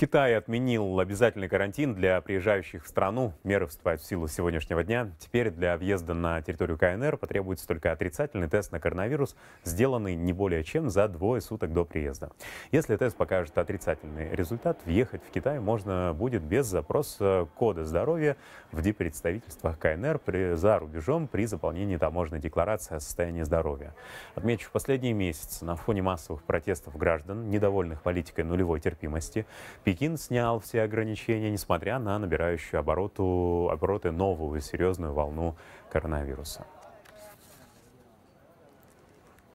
Китай отменил обязательный карантин для приезжающих в страну. Меры вступают в силу с сегодняшнего дня. Теперь для въезда на территорию КНР потребуется только отрицательный тест на коронавирус, сделанный не более чем за двое суток до приезда. Если тест покажет отрицательный результат, въехать в Китай можно будет без запроса кода здоровья в диппредставительствах КНР при, за рубежом при заполнении таможенной декларации о состоянии здоровья. Отмечу, в последние месяцы на фоне массовых протестов граждан, недовольных политикой нулевой терпимости, Пекин снял все ограничения, несмотря на набирающую обороту, обороты новую серьезную волну коронавируса.